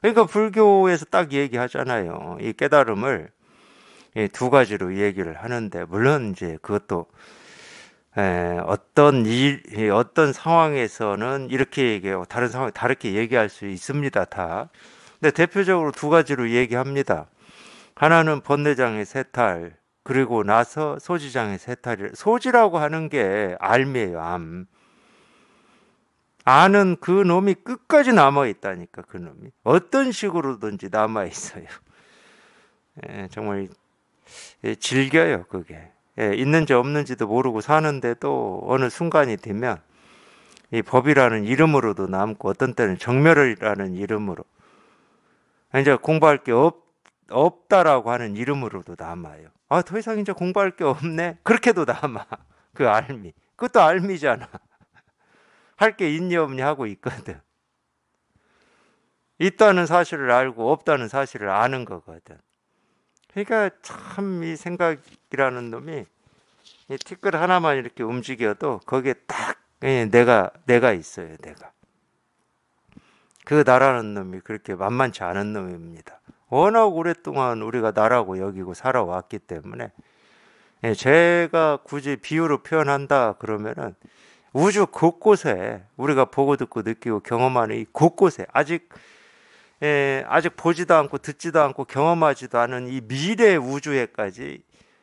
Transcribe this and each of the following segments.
그러니까 불교에서 딱 얘기하잖아요. 이 깨달음을 두 가지로 얘기를 하는데 물론 이제 그것도 어떤 일, 어떤 상황에서는 이렇게 얘기하고 다른 상황 다르게 얘기할 수 있습니다 다. 근데 대표적으로 두 가지로 얘기합니다. 하나는 번뇌장애 세탈 그리고 나서 소지장애 세탈 소지라고 하는 게 알미예요 암. 아는 그 놈이 끝까지 남아 있다니까 그 놈이 어떤 식으로든지 남아 있어요. 예, 정말 예, 즐겨요 그게 예, 있는지 없는지도 모르고 사는데 또 어느 순간이 되면 이 법이라는 이름으로도 남고 어떤 때는 정멸이라는 이름으로 이제 공부할 게 없, 없다라고 하는 이름으로도 남아요. 아더 이상 이제 공부할 게 없네 그렇게도 남아 그 알미 그것도 알미잖아. 할게 있냐 없냐 하고 있거든. 있다는 사실을 알고 없다는 사실을 아는 거거든. 그러니까 참 이 생각이라는 놈이 이 티끌 하나만 이렇게 움직여도 거기에 딱 예, 내가 내가 있어요, 내가. 그 나라는 놈이 그렇게 만만치 않은 놈입니다. 워낙 오랫동안 우리가 나라고 여기고 살아왔기 때문에 예, 제가 굳이 비유로 표현한다 그러면은 우주 곳곳에 우리가 보고 듣고 느끼고 경험하는 이 곳곳에 아직 예, 아직 보지도 않고 듣지도 않고 경험하지도 않은 이 미래 우주에까지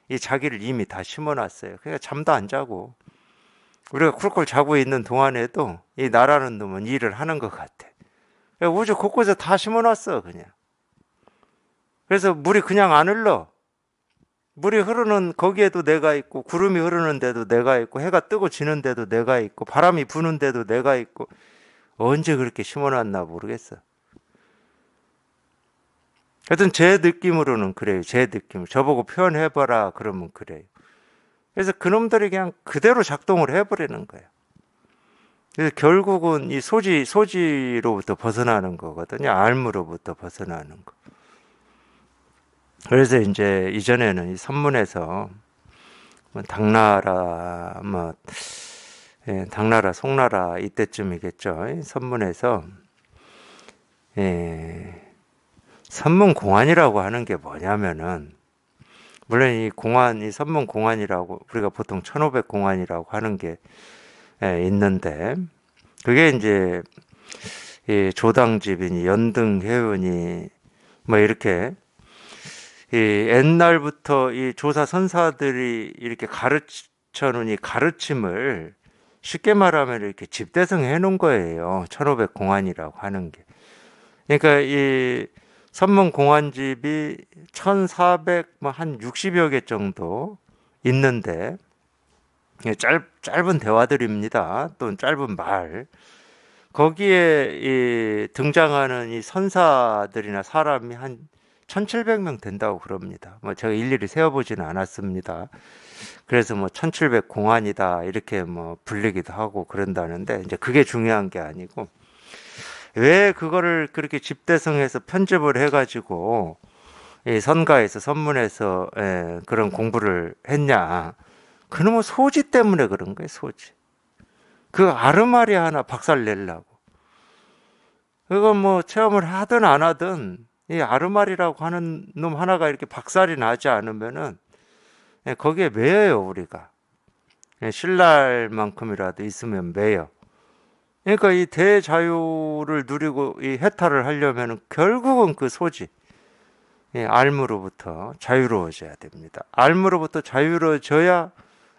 이 자기를 이미 다 심어놨어요. 그러니까 잠도 안 자고 우리가 쿨쿨 자고 있는 동안에도 이 나라는 놈은 일을 하는 것 같아. 그 우주 곳곳에 다 심어놨어 그냥. 그래서 물이 그냥 안 흘러. 물이 흐르는 거기에도 내가 있고 구름이 흐르는데도 내가 있고 해가 뜨고 지는데도 내가 있고 바람이 부는데도 내가 있고 언제 그렇게 심어놨나 모르겠어. 하여튼 제 느낌으로는 그래요. 제 느낌. 저보고 표현해봐라 그러면 그래요. 그래서 그놈들이 그냥 그대로 작동을 해버리는 거예요. 그래서 결국은 이 소지, 소지로부터 벗어나는 거거든요. 알무로부터 벗어나는 거. 그래서 이제 이전에는 이 선문에서 뭐 당나라 뭐 예, 당나라 송나라 이때쯤이겠죠 선문에서 예, 선문 공안이라고 하는 게 뭐냐면은 물론 이 공안 이 선문 공안이라고 우리가 보통 천오백 공안이라고 하는 게 예, 있는데 그게 이제 이 조당집이니 연등회원이 뭐 이렇게 이 옛날부터 이 조사 선사들이 이렇게 가르쳐 놓은 이 가르침을 쉽게 말하면 이렇게 집대성해 놓은 거예요. 1500 공안이라고 하는 게. 그러니까 이 선문 공안집이 1400한 뭐 60여 개 정도 있는데 짧, 짧은 대화들입니다. 또는 짧은 말. 거기에 이 등장하는 이 선사들이나 사람이 한 1,700명 된다고 그럽니다. 뭐 제가 일일이 세어보지는 않았습니다. 그래서 뭐 1,700 공안이다 이렇게 뭐 불리기도 하고 그런다는데 이제 그게 중요한 게 아니고 왜 그거를 그렇게 집대성해서 편집을 해가지고 이 선가에서 선문에서 예, 그런 공부를 했냐? 그놈의 소지 때문에 그런 거예요 소지. 그 아르마리 하나 박살 내려고. 그건뭐 체험을 하든 안 하든 이 아르마리라고 하는 놈 하나가 이렇게 박살이 나지 않으면은 예, 거기에 매여요 우리가 예, 신랄만큼이라도 있으면 매여. 그러니까 이 대자유를 누리고 이 해탈을 하려면 결국은 그 소지 예, 알무로부터 자유로워져야 됩니다. 알무로부터 자유로워져야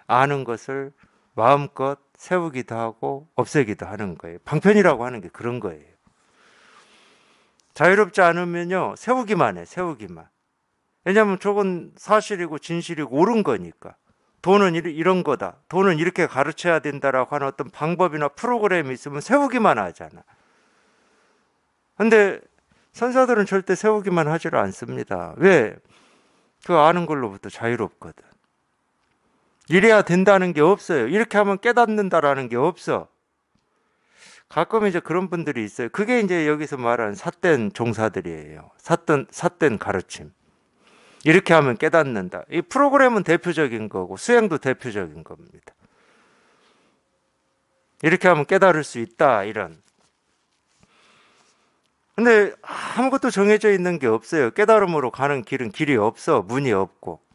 아는 것을 마음껏 세우기도 하고 없애기도 하는 거예요. 방편이라고 하는 게 그런 거예요. 자유롭지 않으면요, 세우기만 해, 세우기만. 왜냐하면 저건 사실이고 진실이고 옳은 거니까. 돈은 이런 거다. 돈은 이렇게 가르쳐야 된다라고 하는 어떤 방법이나 프로그램이 있으면 세우기만 하잖아. 근데 선사들은 절대 세우기만 하지를 않습니다. 왜? 그 아는 걸로부터 자유롭거든. 이래야 된다는 게 없어요. 이렇게 하면 깨닫는다라는 게 없어. 가끔 이제 그런 분들이 있어요. 그게 이제 여기서 말하는 삿된 종사들이에요. 삿된 삿된 가르침. 이렇게 하면 깨닫는다. 이 프로그램은 대표적인 거고 수행도 대표적인 겁니다. 이렇게 하면 깨달을 수 있다 이런. 근데 아무것도 정해져 있는 게 없어요. 깨달음으로 가는 길은 길이 없어. 문이 없고.